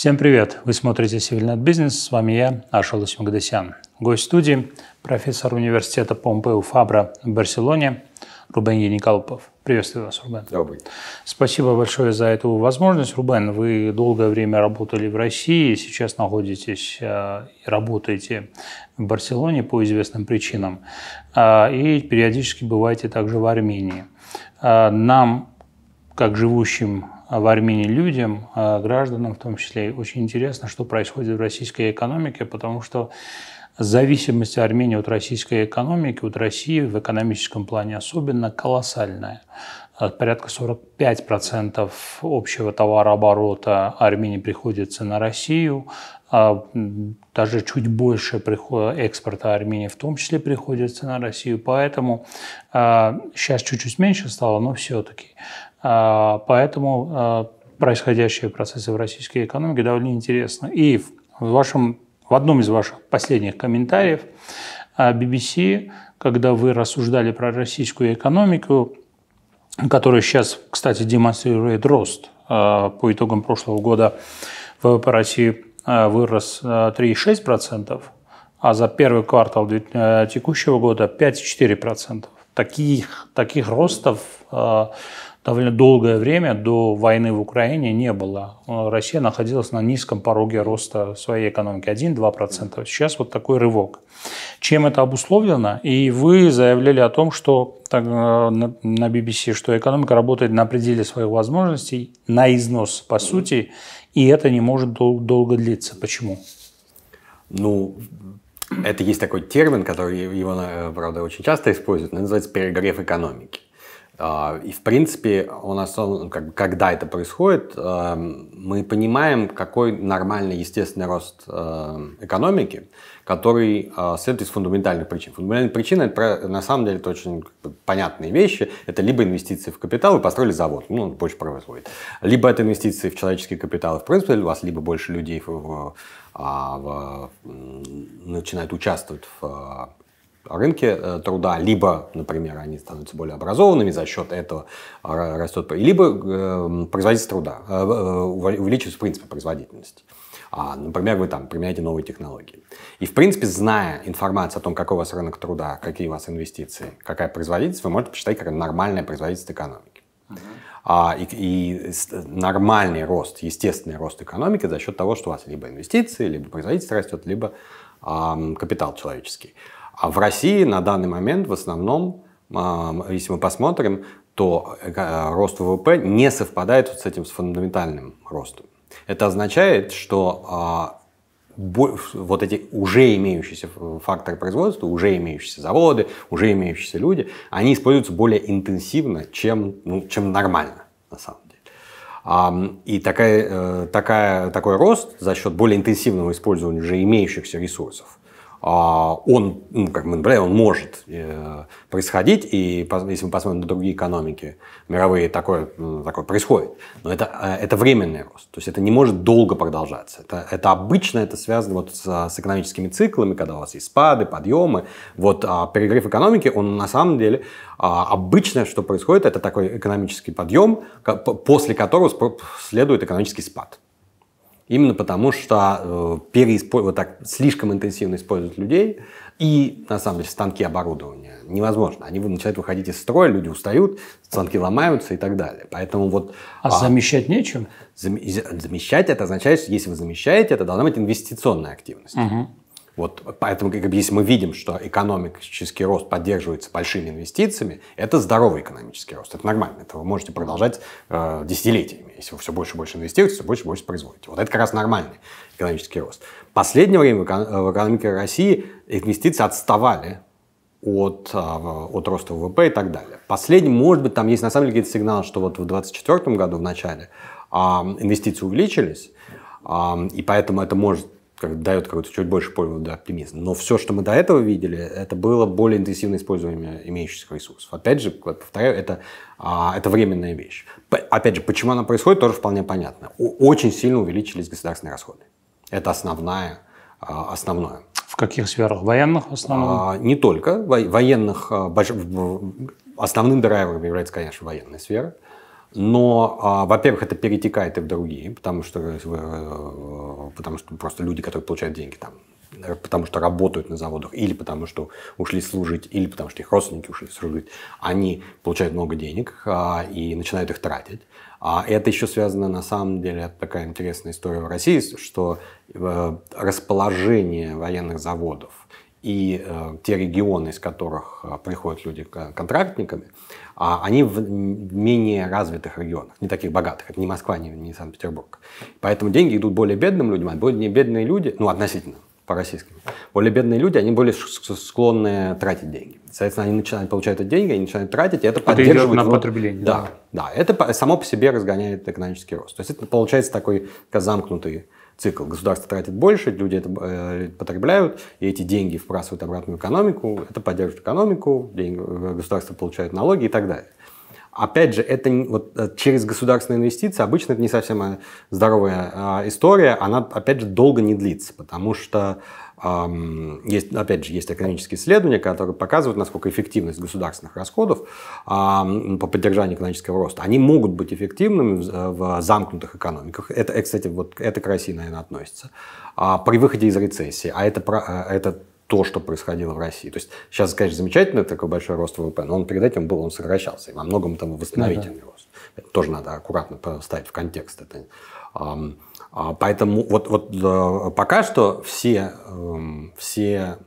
Всем привет! Вы смотрите «Севильнет Бизнес», с вами я, Ашал Магдасян. Гость студии – профессор университета Помпео Фабра в Барселоне Рубен Яникалпов. Приветствую вас, Рубен. Добрый. Спасибо большое за эту возможность. Рубен, вы долгое время работали в России, сейчас находитесь э, и работаете в Барселоне по известным причинам, э, и периодически бываете также в Армении. Э, нам, как живущим а, в Армении людям, а гражданам в том числе. Очень интересно, что происходит в российской экономике, потому что зависимость Армении от российской экономики, от России в экономическом плане особенно колоссальная. А, порядка 45% общего товарооборота Армении приходится на Россию, а даже чуть больше экспорта Армении в том числе приходится на Россию. Поэтому сейчас а, чуть-чуть меньше стало, но все-таки. А, поэтому а, происходящие процессы в российской экономике довольно интересны. И в, вашем, в одном из ваших последних комментариев BBC, когда вы рассуждали про российскую экономику, которая сейчас, кстати, демонстрирует рост по итогам прошлого года ВВП России – Э, вырос 3,6%, э, а за первый квартал э, текущего года 5,4%. Таких, таких ростов довольно долгое время до войны в Украине не было. Э, Россия находилась на низком пороге роста своей экономики, 1-2%. Сейчас вот такой рывок. Чем это обусловлено? И вы заявляли о том, что так, э, на BBC, что экономика работает на пределе своих возможностей, на износ, по сути, и это не может дол- долго длиться. Почему? Ну, это есть такой термин, который его, э, правда, очень часто используют, называется перегрев экономики. А, и, в принципе, у нас, ну, как бы, когда это происходит, э, мы понимаем, какой нормальный естественный рост э, экономики, который э, следует из фундаментальных причин. Фундаментальные причины, на самом деле, это очень понятные вещи. Это либо инвестиции в капитал, вы построили завод, ну, больше производит. Либо это инвестиции в человеческий капитал, в принципе, у вас либо больше людей в, в, а, в, начинает участвовать в рынке э, труда, либо, например, они становятся более образованными, за счет этого а, растет, либо э, производительность труда, э, увеличивается в принципе производительность. А, например, вы там применяете новые технологии. И, в принципе, зная информацию о том, какой у вас рынок труда, какие у вас инвестиции, какая производительность, вы можете посчитать, как нормальная производительность экономики. А, и, и нормальный рост, естественный рост экономики за счет того, что у вас либо инвестиции, либо производительность растет, либо а, капитал человеческий. А в России на данный момент в основном, а, если мы посмотрим, то э, э, рост ВВП не совпадает вот с этим с фундаментальным ростом. Это означает, что а, вот эти уже имеющиеся э, факторы производства, уже имеющиеся заводы, уже имеющиеся люди, они используются более интенсивно, чем, ну, чем нормально на самом деле. И такая, такая, такой рост за счет более интенсивного использования уже имеющихся ресурсов – а, он, ну, как мы наблюдаем, он может э, происходить, и если мы посмотрим на другие экономики мировые, такое, ну, такое происходит. Но это, а, это временный рост, то есть это не может долго продолжаться. Это, это обычно это связано вот с, с экономическими циклами, когда у вас есть спады, подъемы. Вот а, перегрев экономики, он на самом деле обычно, что происходит, это такой экономический подъем, после которого следует экономический спад. Именно потому, что э, переиспо... вот так слишком интенсивно используют людей, и, на самом деле, станки оборудования невозможно. Они начинают выходить из строя, люди устают, станки ломаются и так далее. Поэтому вот... А, а замещать нечем? Зам... Замещать это означает, что если вы замещаете, это должна быть инвестиционная активность. Угу. Вот поэтому, как если мы видим, что экономический рост поддерживается большими инвестициями, это здоровый экономический рост, это нормально, это вы можете продолжать э, десятилетиями. Если вы все больше и больше инвестируете, все больше и больше производите. Вот это как раз нормальный экономический рост. В последнее время в экономике России инвестиции отставали от, э, от роста ВВП и так далее. Последний, может быть, там есть на самом деле какие-то сигналы, что вот в 2024 году в начале э, инвестиции увеличились, э, и поэтому это может как дает какой-то чуть больше повода для оптимизма. Но все, что мы до этого видели, это было более интенсивное использование имеющихся ресурсов. Опять же, повторяю, это, а, это временная вещь. опять же, почему она происходит, тоже вполне понятно. очень сильно увеличились государственные расходы. Это основная, а, основное. В каких сферах? Военных основных? А, не только. военных. А, основным драйвером является, конечно, военная сфера. Но, а, во-первых, это перетекает и в другие, потому что, э, э, потому что просто люди, которые получают деньги там, э, потому что работают на заводах, или потому что ушли служить, или потому что их родственники ушли служить, они получают много денег а, и начинают их тратить. А это еще связано, на самом деле, это такая интересная история в России, что расположение военных заводов и те регионы, из которых приходят люди контрактниками, а они в менее развитых регионах, не таких богатых. Это не Москва, не, не Санкт-Петербург. Поэтому деньги идут более бедным людям, а более бедные люди, ну, относительно, по-российски. Более бедные люди, они более склонны тратить деньги. Соответственно, они начинают получать эти деньги, они начинают тратить, и это, это поддерживает... на потребление. Да, да, да. Это само по себе разгоняет экономический рост. То есть это получается такой замкнутый цикл. Государство тратит больше, люди это э, потребляют, и эти деньги вбрасывают обратно в экономику, это поддерживает экономику, деньги, э, государство получает налоги и так далее. Опять же, это вот, э, через государственные инвестиции обычно это не совсем здоровая э, история, она, опять же, долго не длится, потому что есть, опять же, есть экономические исследования, которые показывают, насколько эффективность государственных расходов по поддержанию экономического роста. Они могут быть эффективными в э, замкнутых экономиках. Это, э, кстати, вот это к России, наверное, относится. А при выходе из рецессии, а это, э, это то, что происходило в России. То есть сейчас, конечно, замечательный такой большой рост ВВП, но он перед этим был, он сокращался, и во многом там восстановительный uh-huh. рост. Это тоже надо аккуратно поставить в контекст. Это, а, поэтому вот, вот э, пока что все, эм, все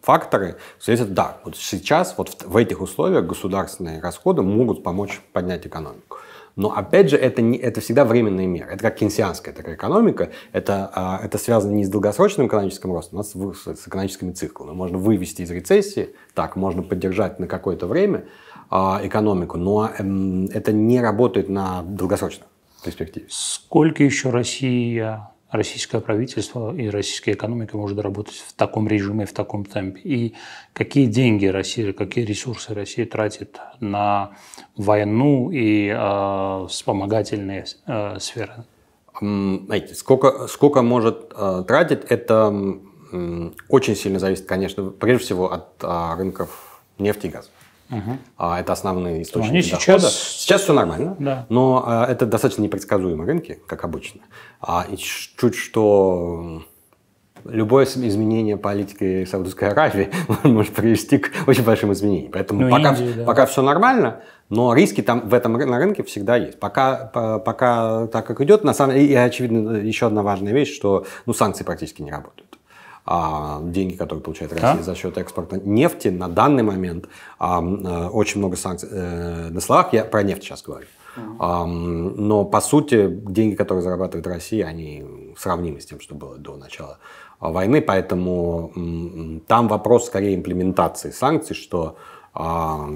факторы свидетельствуют, да, вот сейчас вот в, в этих условиях государственные расходы могут помочь поднять экономику. Но опять же, это, не, это всегда временные меры. Это как кенсианская такая экономика. Это, а, это связано не с долгосрочным экономическим ростом, а с, с экономическими циклами. Можно вывести из рецессии, так, можно поддержать на какое-то время а, экономику, но эм, это не работает на долгосрочных перспективе? Сколько еще Россия, российское правительство и российская экономика может работать в таком режиме, в таком темпе? И какие деньги Россия, какие ресурсы Россия тратит на войну и э, вспомогательные э, сферы? Знаете, сколько, сколько может э, тратить, это э, очень сильно зависит, конечно, прежде всего от э, рынков нефти и газа. Угу. А это основные ну, источники Они дохода. сейчас... Сейчас все нормально, да. но а, это достаточно непредсказуемые рынки, как обычно. А, и чуть что любое изменение политики Саудовской Аравии может привести к очень большим изменениям. Поэтому ну, пока, Индии, да. пока все нормально, но риски там в этом на рынке всегда есть. Пока, пока так как идет, на самом деле, и очевидно, еще одна важная вещь, что ну, санкции практически не работают а, деньги, которые получает Россия а? за счет экспорта нефти, на данный момент а, а, очень много санкций э, на словах, я про нефть сейчас говорю. А. Но по сути деньги, которые зарабатывает Россия, они сравнимы с тем, что было до начала войны, поэтому там вопрос скорее имплементации санкций, что а,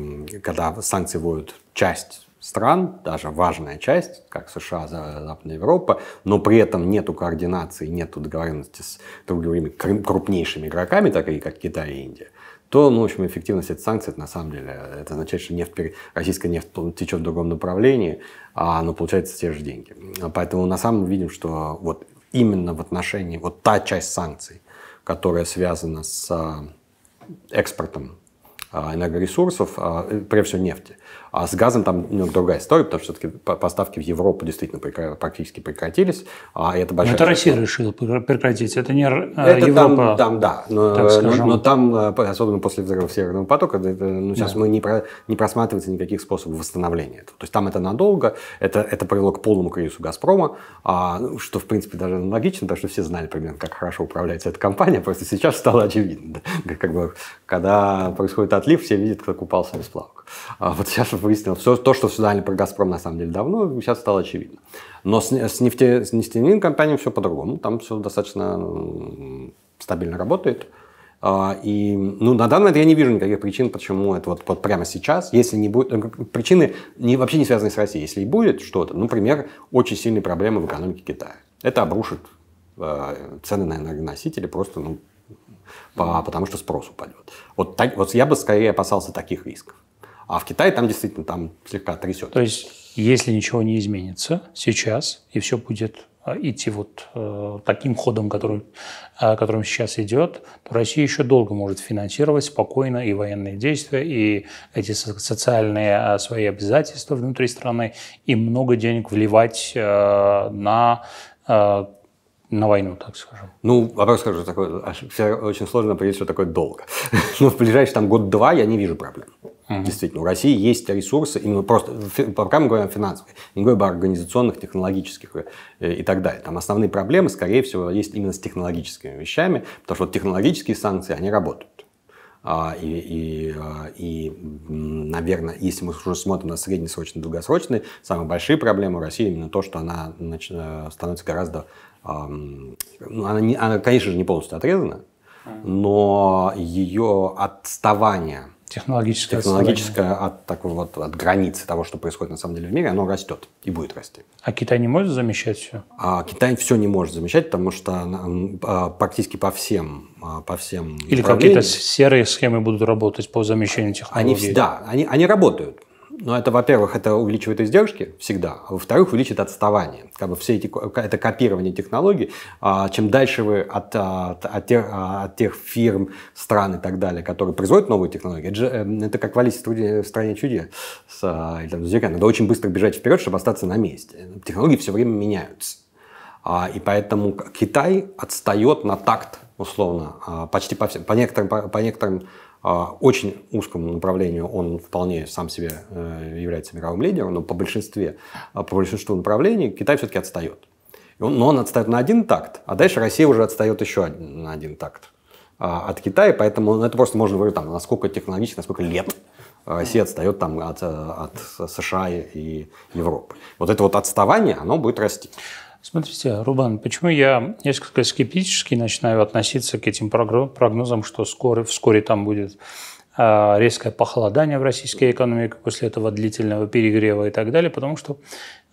когда санкции вводят часть стран, даже важная часть, как США, Западная Европа, но при этом нету координации, нету договоренности с другими крупнейшими игроками, такие как Китай и Индия, то, ну, в общем, эффективность этих санкций, это, на самом деле, это означает, что нефть, российская нефть течет в другом направлении, а, но получается те же деньги. Поэтому на самом деле видим, что вот именно в отношении, вот та часть санкций, которая связана с а, экспортом а, энергоресурсов, а, прежде всего нефти, а с газом там немного другая история, потому что все-таки поставки в Европу действительно практически прекратились. А это большая... это Россия решила прекратить, это не э, это Европа. Там, там да, но, э, но, но там, э, особенно после взрыва Северного потока, это, ну, сейчас да. мы не, про, не просматривается никаких способов восстановления этого. То есть там это надолго, это, это привело к полному кризису «Газпрома», а, ну, что, в принципе, даже логично, потому что все знали примерно, как хорошо управляется эта компания, просто сейчас стало очевидно. Да? Как бы, когда происходит отлив, все видят, кто купался без плавок. А вот сейчас Выяснил Все то, что знали а про «Газпром» на самом деле давно, сейчас стало очевидно. Но с, с, нефте, с нефтяным компанией все по-другому. Там все достаточно стабильно работает. А, и ну, на данный момент я не вижу никаких причин, почему это вот, вот прямо сейчас, если не будет... Э, причины не, вообще не связаны с Россией. Если и будет что-то, ну, например, очень сильные проблемы в экономике Китая. Это обрушит э, цены на энергоносители просто ну, по, потому что спрос упадет. Вот, так, вот я бы скорее опасался таких рисков. А в Китае там действительно там слегка трясет. То есть, если ничего не изменится сейчас, и все будет а, идти вот э, таким ходом, который, э, которым сейчас идет, то Россия еще долго может финансировать спокойно и военные действия, и эти социальные э, свои обязательства внутри страны, и много денег вливать э, на э, на войну, так скажем. Ну, вопрос скажу такой, а, все очень сложно понять, что такое долго. Но ну, в ближайший там год-два я не вижу проблем. Mm-hmm. Действительно, у России есть ресурсы, именно просто, пока мы говорим о финансовых, не говорим о организационных, технологических э, и так далее. Там основные проблемы, скорее всего, есть именно с технологическими вещами, потому что вот технологические санкции, они работают. А, и, и, а, и, наверное, если мы уже смотрим на среднесрочные, долгосрочные, самые большие проблемы у России именно то, что она нач... Э, становится гораздо... ну Она, не, она, конечно же, не полностью отрезана, но ее отставание Технологическое, Технологическое от, так, вот, от границы того, что происходит на самом деле в мире, оно растет и будет расти. А Китай не может замещать все? А Китай все не может замещать, потому что а, а, практически по всем а, по всем Или какие-то серые схемы будут работать по замещению технологий? Они, всегда. они, они работают. Но ну, это, во-первых, это увеличивает издержки всегда, а во-вторых, увеличит отставание. Как бы все эти, это копирование технологий. А, чем дальше вы от, а, от, от, тех, а, от тех фирм, стран и так далее, которые производят новые технологии, это, же, эм, это как валить в, труде, в стране чуде с, или Надо очень быстро бежать вперед, чтобы остаться на месте. Технологии все время меняются. И поэтому Китай отстает на такт, условно, почти по всем, по некоторым, по, по некоторым а, очень узкому направлению он вполне сам себе э, является мировым лидером, но по, большинстве, а, по большинству направлений Китай все-таки отстает. Но он отстает на один такт, а дальше Россия уже отстает еще на один такт а, от Китая, поэтому ну, это просто можно говорить, там, насколько технологично, насколько лет Россия отстает там, от, э, от США и Европы. Вот это вот отставание, оно будет расти. Смотрите, Рубан, почему я несколько скептически начинаю относиться к этим прогнозам, что скоро, вскоре там будет а, резкое похолодание в российской экономике после этого длительного перегрева и так далее, потому что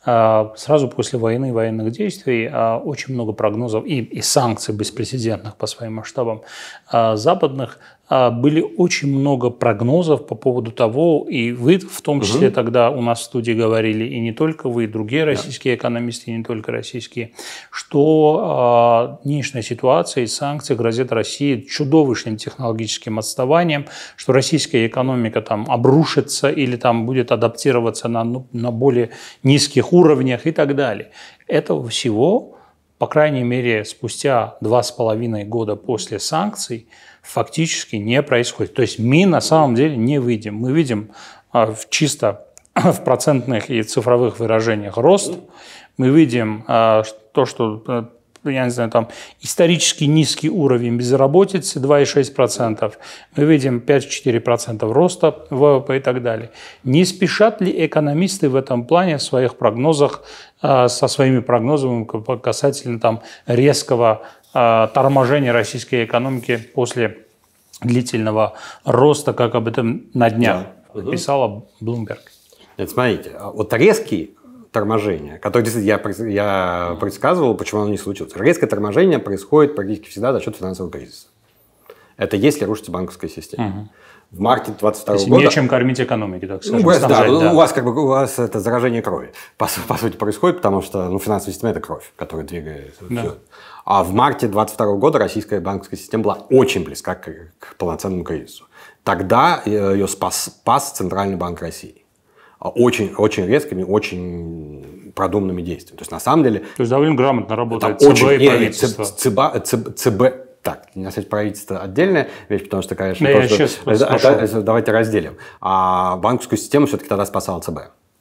а, сразу после войны и военных действий а, очень много прогнозов и, и санкций беспрецедентных по своим масштабам а, западных были очень много прогнозов по поводу того, и вы в том числе угу. тогда у нас в студии говорили, и не только вы, и другие российские да. экономисты, и не только российские, что э, нынешняя ситуация и санкции грозят России чудовищным технологическим отставанием, что российская экономика там обрушится или там будет адаптироваться на, ну, на более низких каких уровнях и так далее. Этого всего, по крайней мере, спустя два с половиной года после санкций, фактически не происходит. То есть мы на самом деле не видим. Мы видим а, чисто в процентных и цифровых выражениях рост. Мы видим то, а, что э, ну, я не знаю, там исторически низкий уровень безработицы 2,6%, мы видим 5-4% роста ВВП и так далее. Не спешат ли экономисты в этом плане в своих прогнозах, а, со своими прогнозами касательно там резкого а, торможения российской экономики после длительного роста, как об этом на днях да. писала Блумберг? Нет, смотрите, а вот резкий торможение, которое действительно я, я предсказывал, почему оно не случилось. Резкое торможение происходит практически всегда за счет финансового кризиса. Это если рушится банковская система. Угу. В марте 22 -го года... нечем кормить экономики, так ну, скажем. Ну, у вас, да, да. У вас как бы у вас это заражение крови, по, по сути, происходит, потому что ну, финансовая система – это кровь, которая двигает да. все. А в марте 22 -го года российская банковская система была очень близка к, к полноценному кризису. Тогда э, ее спас, спас Центральный банк России очень-очень а резкими, очень продуманными действиями. То есть, на самом деле... То есть, довольно грамотно работает ЦБ очень, и правительство. ЦБ, ЦБ, ЦБ, так, на самом правительство отдельное вещь, потому что, конечно, да, то, что, сейчас давайте разделим. А банковскую систему все-таки тогда спасал ЦБ.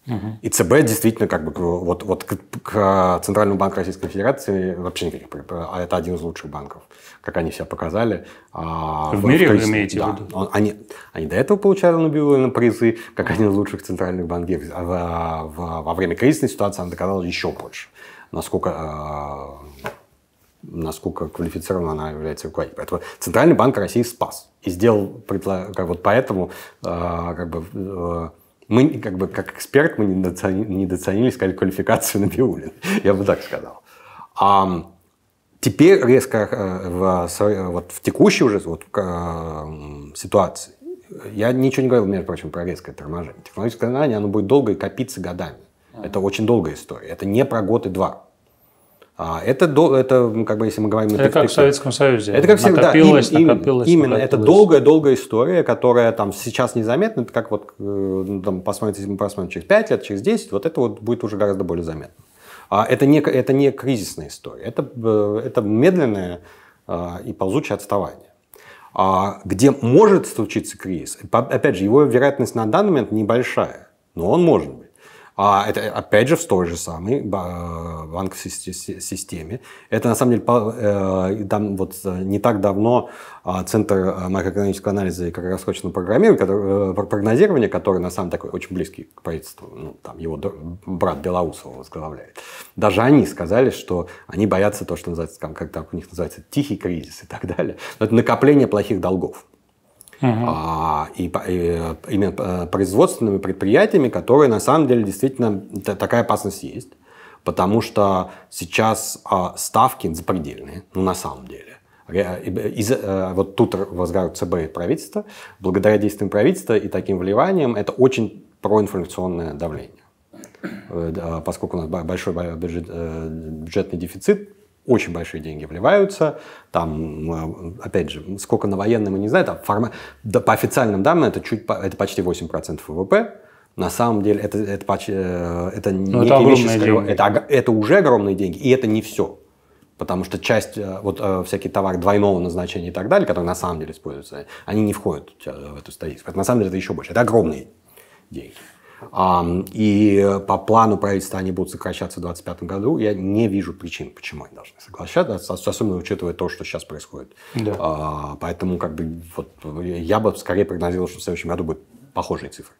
Угу. И ЦБ действительно как бы вот, вот к, к Центральному банку Российской Федерации вообще никаких, а это один из лучших банков, как они себя показали. А, в, в мире в количестве, вы имеете да, в виду? Они, они до этого получали Нобелевые призы, как один из лучших центральных банков. А в, в, во время кризисной ситуации она доказала еще больше, насколько, а, насколько квалифицирована она является руководителем. Поэтому Центральный банк России спас и сделал, как вот поэтому а, как бы э, мы как бы как эксперт мы недооценили, недооценили сказали, квалификацию Набиулин. Я бы так сказал. А теперь резко э, в, вот в текущей уже вот, ситуации я ничего не говорил, между прочим, про резкое торможение. Технологическое знание, оно будет долго и копиться годами. А. Это очень долгая история. Это не про год и два. А, это, до, это как бы если мы говорим... Это как в Советском Союзе. Это как всегда, да, им, накопилось, именно. Накопилось. Это долгая-долгая история, которая там сейчас незаметна. Это как вот э, ну, там, посмотрите, если мы посмотрим через 5 лет, через 10, вот это вот будет уже гораздо более заметно. А это не, это не кризисная история. Это, э, это медленное а, и ползучее отставание. А где может случиться кризис, опять же, его вероятность на данный момент небольшая, но он может быть. А это, опять же, в той же самой э, банковской системе. Это, на самом деле, э, там вот э, не так давно а, Центр макроэкономического анализа и как раз краткосрочного программирование, прогнозирование, который, на самом деле, такой очень близкий к правительству, ну, там его брат Белоусова возглавляет, даже они сказали, что они боятся то, что называется, там, как там у них называется, тихий кризис и так далее. Но это накопление плохих долгов. Угу. А, и, и э, именно э, производственными предприятиями, которые на самом деле действительно такая опасность есть. Потому что сейчас а, ставки запредельные, ну на самом деле. Э, из, вот тут возглавляют ЦБ и правительство. Благодаря действиям правительства и таким вливаниям это очень проинфляционное давление. Поскольку у нас большой бюджет, бюджетный дефицит, очень большие деньги вливаются. Там, э, опять же, сколько на военном, мы не знаю, там форма... да, по официальным данным это, чуть, это почти 8% ВВП. На самом деле это, это, почти, э, это Но ну, некие вещи скрыв... это, это уже огромные деньги, и это не все. Потому что часть, э, вот всякий товар двойного назначения и так далее, который на самом деле используется, они не входят в эту статистику. Поэтому на самом деле это еще больше. Это огромные деньги. И по плану правительства они будут сокращаться в 2025 году. Я не вижу причин, почему они должны сокращаться, особенно учитывая то, что сейчас происходит. Да. А, поэтому как бы, вот, я бы скорее прогнозировал, что в следующем году будут похожие цифры.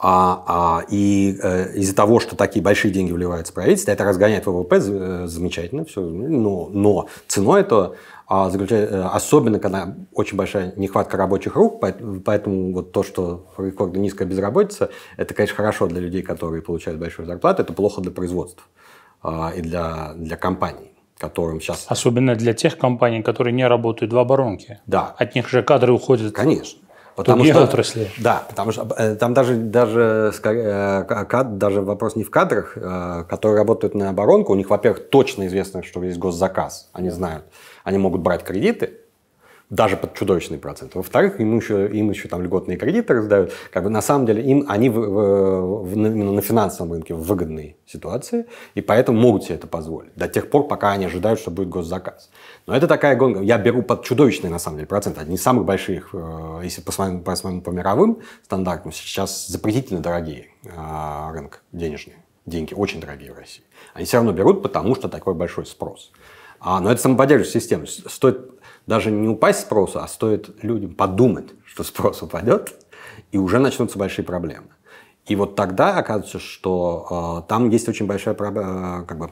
А, а, и э, из-за того, что такие большие деньги вливаются в правительство, это разгоняет ВВП, э, замечательно, все, но, но ценой это а э, особенно, когда очень большая нехватка рабочих рук, поэтому вот то, что рекордно низкая безработица, это, конечно, хорошо для людей, которые получают большую зарплату, это плохо для производства а, и для, для компаний которым сейчас... Особенно для тех компаний, которые не работают в оборонке. Да. От них же кадры уходят. Конечно. Потому что, отрасли. Да, потому что э, там даже, даже, э, даже вопрос не в кадрах, которые работают на оборонку. У них, во-первых, точно известно, что есть госзаказ, они знают. Они могут брать кредиты, даже под чудовищный процент. Во-вторых, им еще, им еще там льготные кредиты раздают. Как бы на самом деле им, они в, в, в, именно на финансовом рынке в выгодной ситуации, и поэтому могут себе это позволить. До тех пор, пока они ожидают, что будет госзаказ. Но это такая гонка. Я беру под чудовищный, на самом деле, процент. Одни из самых больших, э, если посмотрим, посмотрим по мировым стандартам, сейчас запретительно дорогие э, рынок денежные. Деньги очень дорогие в России. Они все равно берут, потому что такой большой спрос. А, но ну, это самоподдерживающая система. Стоит даже не упасть спросу, а стоит людям подумать, что спрос упадет, и уже начнутся большие проблемы. И вот тогда оказывается, что э, там есть очень большое а, как бы,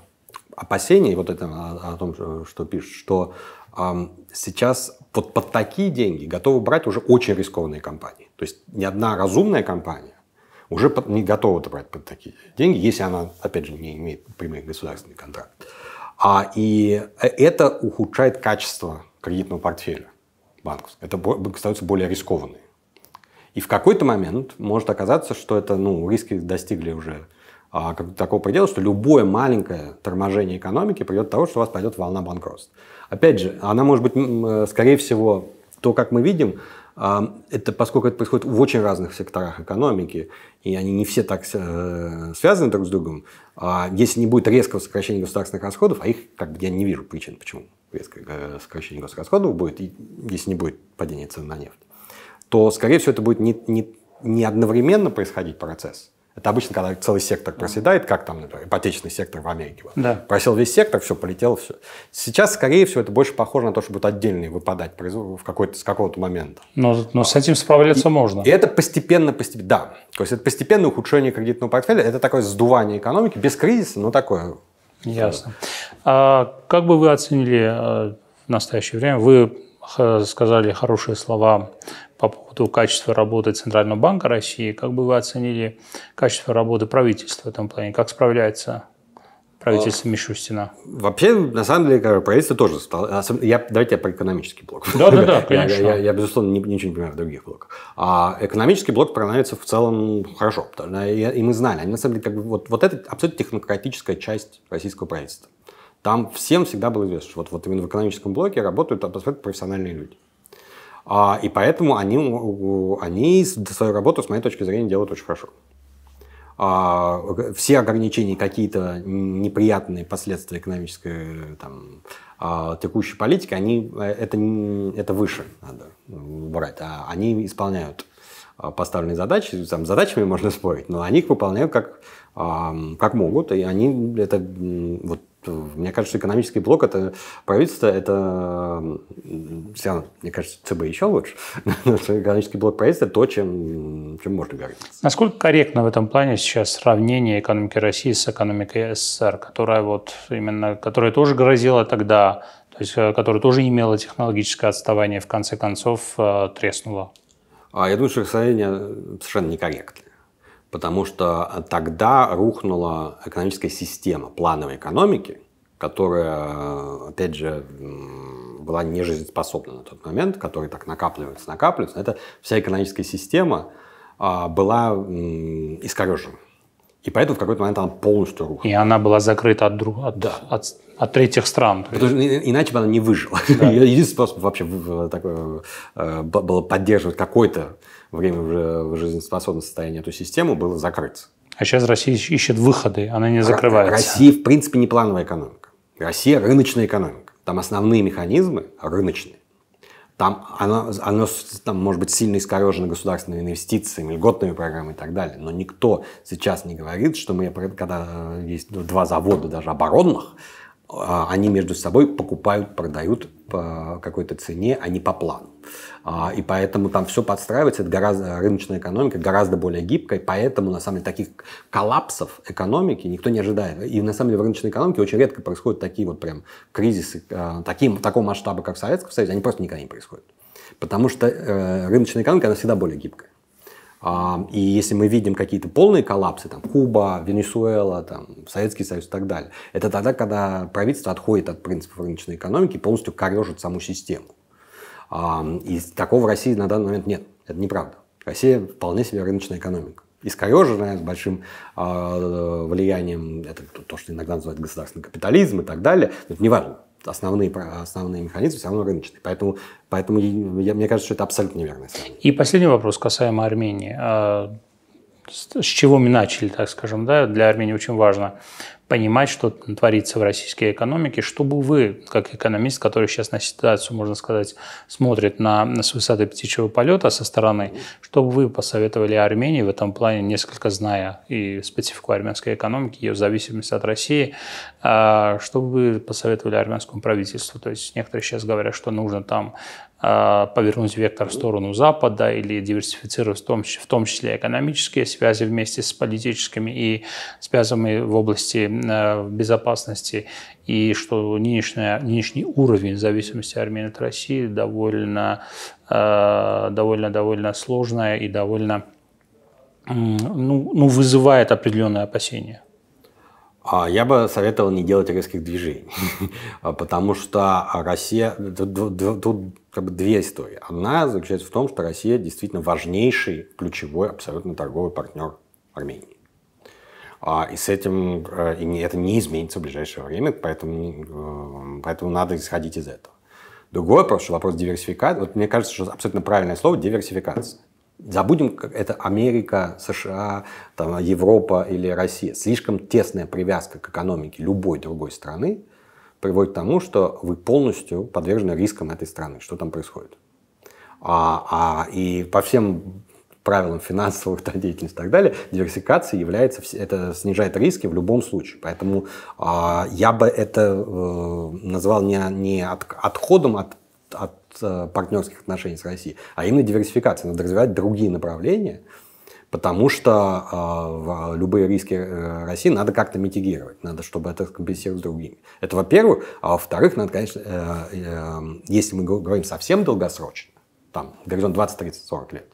опасение, и вот это о, а, о том, что, что пишет, что э, сейчас вот под такие деньги готовы брать уже очень рискованные компании. То есть ни одна разумная компания уже под, не готова брать под такие деньги, если она, опять же, не имеет прямых государственных контрактов. А, и э, это ухудшает качество кредитного портфеля банков. Это становится более рискованные. И в какой-то момент может оказаться, что это, ну, риски достигли уже а, такого предела, что любое маленькое торможение экономики придет к тому, что у вас пойдет волна банкротства. Опять же, она может быть, э, скорее всего, то, как мы видим, а, это поскольку это происходит в очень разных секторах экономики, и они не все так э, связаны друг с другом, а если не будет резкого сокращения государственных расходов, а их как бы я не вижу причин, почему резкое э, сокращение госрасходов будет, если не будет падения цен на нефть, то, скорее всего, это будет не, не, не одновременно происходить процесс – это обычно, когда целый сектор проседает, как там, например, ипотечный сектор в Америке. Да. Просел весь сектор, все, полетело все. Сейчас, скорее всего, это больше похоже на то, что будет отдельный выпадать в какой-то, с какого-то момента. Но, но с этим справляться и, можно. И это постепенно, постепенно, да. То есть это постепенное ухудшение кредитного портфеля, это такое сдувание экономики, без кризиса, но такое. Ясно. А как бы вы оценили э, в настоящее время? Вы сказали хорошие слова по поводу качества работы Центрального банка России. Как бы вы оценили качество работы правительства в этом плане? Как справляется правительство а, Мишустина? Вообще, на самом деле, как правительство тоже стало... Я, давайте я про экономический блок. Да, да, да, конечно. Я, я, я безусловно, ничего не понимаю в других блоках. А экономический блок проявляется в целом хорошо. И мы знали, они, на самом деле, как бы, вот, вот это абсолютно технократическая часть российского правительства. Там всем всегда было известно, что вот, вот именно в экономическом блоке работают абсолютно профессиональные люди. А, и поэтому они, они свою работу, с моей точки зрения, делают очень хорошо. А, все ограничения, какие-то неприятные последствия экономической там, а, текущей политики, они, э, это, это выше надо брать. А они исполняют а, поставленные задачи. Там, с задачами можно спорить, но они их выполняют как, как могут. И они это вот, мне кажется, экономический блок это правительство, это все равно, мне кажется, ЦБ еще лучше. экономический блок правительства то, чем, чем можно говорить. Насколько корректно в этом плане сейчас сравнение экономики России с экономикой СССР, которая вот именно, которая тоже грозила тогда, то есть э, которая тоже имела технологическое отставание, в конце концов э, треснула? А я думаю, что сравнение э, совершенно некорректно потому что тогда рухнула экономическая система плановой экономики, которая, опять же, была не жизнеспособна на тот момент, которые так накапливаются, накапливаются. Это вся экономическая система а, была искорежена. И поэтому в какой-то момент она полностью рухнула. И она была закрыта от, друг, от, да. от, от третьих стран. Потому что иначе бы она не выжила. Да. Единственный способ вообще такой, э, было поддерживать какой-то время в жизнеспособном состоянии эту систему было закрыться. А сейчас Россия ищет выходы, она не закрывается. Россия, в принципе, не плановая экономика. Россия рыночная экономика. Там основные механизмы рыночные. Там оно, оно там, может быть сильно искорежено государственными инвестициями, льготными программами и так далее. Но никто сейчас не говорит, что мы, когда есть два завода даже оборонных, а, они между собой покупают, продают по какой-то цене, а не по плану. А, и поэтому там все подстраивается, это гораздо, рыночная экономика гораздо более гибкая, поэтому на самом деле таких коллапсов экономики никто не ожидает. И на самом деле в рыночной экономике очень редко происходят такие вот прям кризисы, а, таким, такого масштаба, как в Советском Союзе, они просто никогда не происходят. Потому что э, рыночная экономика, она всегда более гибкая. А, и если мы видим какие-то полные коллапсы, там Куба, Венесуэла, там, Советский Союз и так далее, это тогда, когда правительство отходит от принципов рыночной экономики и полностью корежит саму систему. А, и такого в России на данный момент нет. Это неправда. Россия вполне себе рыночная экономика. Искореженная, с большим а, влиянием, это то, что иногда называют государственный капитализм и так далее, это не важно основные, основные механизмы все равно рыночные. Поэтому, поэтому я, мне кажется, что это абсолютно неверно. И последний вопрос касаемо Армении. А, с чего мы начали, так скажем, да, для Армении очень важно понимать, что творится в российской экономике, Что бы вы, как экономист, который сейчас на ситуацию, можно сказать, смотрит на, на с высоты птичьего полета со стороны, чтобы вы посоветовали Армении в этом плане, несколько зная и специфику армянской экономики, ее зависимость от России, а, чтобы вы посоветовали армянскому правительству. То есть некоторые сейчас говорят, что нужно там а, повернуть вектор в сторону Запада или диверсифицировать в том, в том числе экономические связи вместе с политическими и связями в области а, безопасности, и что нынешняя, нынешний уровень зависимости Армении от России довольно, а, довольно, довольно сложная и довольно ну, ну, вызывает определенные опасения. А, я бы советовал не делать резких движений, а, потому что Россия... Тут как бы две истории. Одна заключается в том, что Россия действительно важнейший, ключевой, абсолютно торговый партнер Армении. А, и с этим э, это не изменится в ближайшее время, поэтому, э, поэтому надо исходить из этого. Другой вопрос, что вопрос диверсификации. Вот мне кажется, что абсолютно правильное слово – диверсификация. Забудем, как это Америка, США, там, Европа или Россия. Слишком тесная привязка к экономике любой другой страны приводит к тому, что вы полностью подвержены рискам этой страны, что там происходит. А, а, и по всем правилам финансовых деятельности и так далее, диверсификация является, это снижает риски в любом случае. Поэтому э, я бы это э, назвал не, не от, отходом от от э, партнерских отношений с Россией, а именно диверсификация. Надо развивать другие направления, потому что э, э, любые риски России надо как-то митигировать, надо, чтобы это компенсировать другими. Это во-первых. А во-вторых, надо, конечно, эм, если мы говорим совсем долгосрочно, там, горизонт 20, 30, 40 лет,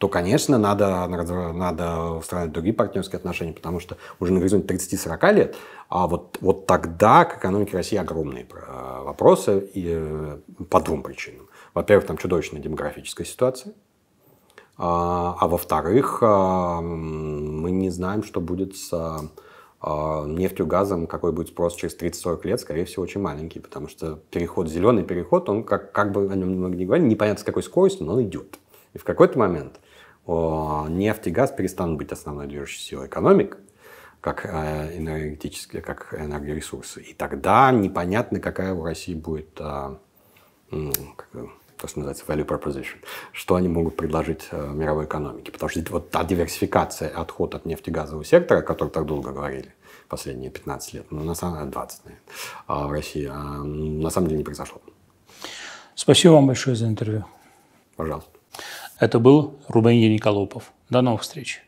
то, конечно, надо, надо устраивать другие партнерские отношения, потому что уже на горизонте 30-40 лет, а вот, вот тогда к экономике России огромные вопросы и, э, по двум причинам. Во-первых, там чудовищная демографическая ситуация, а, а во-вторых, а, мы не знаем, что будет с а, нефтью, газом, какой будет спрос через 30-40 лет, скорее всего, очень маленький, потому что переход, зеленый переход, он, как, как бы о нем много не говорили, непонятно с какой скоростью, но он идет. И в какой-то момент нефть и газ перестанут быть основной движущей силой экономик, как э, энергетические, как энергоресурсы. И тогда непонятно, какая у России будет, э, как, то, что называется, value proposition, что они могут предложить э, мировой экономике. Потому что вот та диверсификация, отход от нефтегазового сектора, о котором так долго говорили последние 15 лет, ну, на самом деле 20, наверное, а в России, а, на самом деле не произошло. Спасибо вам большое за интервью. Пожалуйста. Это был Рубен Яниколопов. До новых встреч.